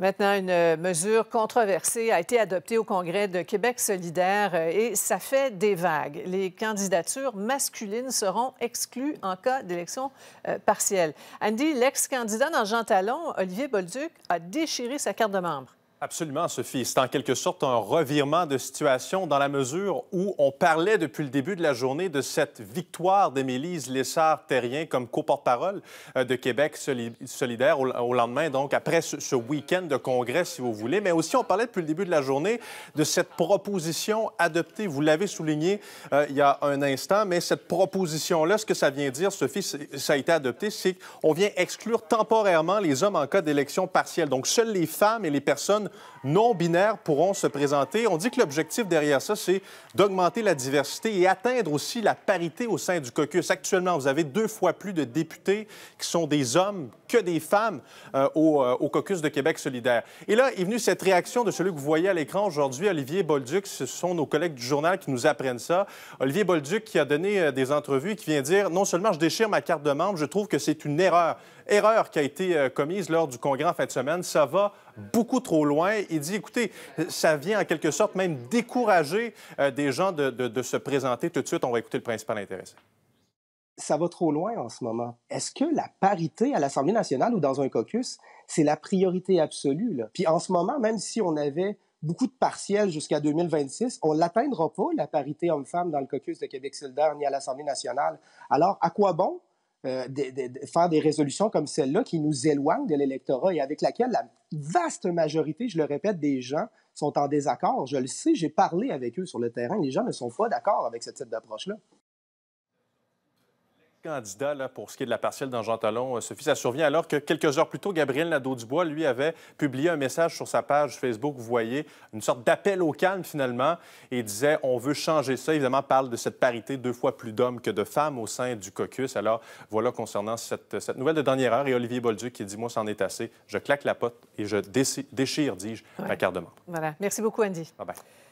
Maintenant, une mesure controversée a été adoptée au Congrès de Québec solidaire euh, et ça fait des vagues. Les candidatures masculines seront exclues en cas d'élection euh, partielle. Andy, l'ex-candidat dans Talon, Olivier Bolduc, a déchiré sa carte de membre. Absolument, Sophie. C'est en quelque sorte un revirement de situation dans la mesure où on parlait depuis le début de la journée de cette victoire d'Émélise Lessard-Terrien comme coporte-parole euh, de Québec solidaire au lendemain, donc après ce week-end de congrès, si vous voulez. Mais aussi, on parlait depuis le début de la journée de cette proposition adoptée. Vous l'avez souligné euh, il y a un instant, mais cette proposition-là, ce que ça vient dire, Sophie, ça a été adopté, c'est qu'on vient exclure temporairement les hommes en cas d'élection partielle. Donc, seules les femmes et les personnes non binaires pourront se présenter. On dit que l'objectif derrière ça, c'est d'augmenter la diversité et atteindre aussi la parité au sein du caucus. Actuellement, vous avez deux fois plus de députés qui sont des hommes que des femmes euh, euh, au, caucus de Québec solidaire. Et là est venue cette réaction de celui que vous voyez à l'écran aujourd'hui, Olivier Bolduc. Ce sont nos collègues du journal qui nous apprennent ça. Olivier Bolduc qui a donné euh, des entrevues et qui vient dire non seulement je déchire ma carte de membre, je trouve que c'est une erreur. Erreur qui a été commise lors du congrès en fin de semaine. Ça va beaucoup trop loin. Il dit, écoutez, ça vient en quelque sorte même décourager euh, des gens de, se présenter tout de suite. On va écouter le principal intéressé ça va trop loin en ce moment. Est-ce que la parité à l'Assemblée nationale ou dans un caucus, c'est la priorité absolue? Puis en ce moment, même si on avait beaucoup de partiels jusqu'à 2026, on l'atteindra pas, la parité homme-femme dans le caucus de Québec solidaire ni à l'Assemblée nationale. Alors, à quoi bon euh, faire des résolutions comme celle-là qui nous éloignent de l'électorat et avec laquelle la vaste majorité, je le répète, des gens sont en désaccord. Je le sais, j'ai parlé avec eux sur le terrain. Les gens ne sont pas d'accord avec ce type d'approche-là candidat pour ce qui est de la partielle dans Jean Talon, euh, Sophie. Ça survient alors que quelques heures plus tôt, Gabriel Nadeau-Dubois, lui, avait publié un message sur sa page Facebook, vous voyez, une sorte d'appel au calme finalement, et disait on veut changer ça. Évidemment, parle de cette parité deux fois plus d'hommes que de femmes au sein du caucus. Alors voilà concernant cette, cette nouvelle de dernière heure. Et Olivier Bolduc qui dit moi, c'en est assez. Je claque la pote et je déchire, dis-je, ma carte de membre. Voilà. Merci beaucoup, Andy. Bye bye.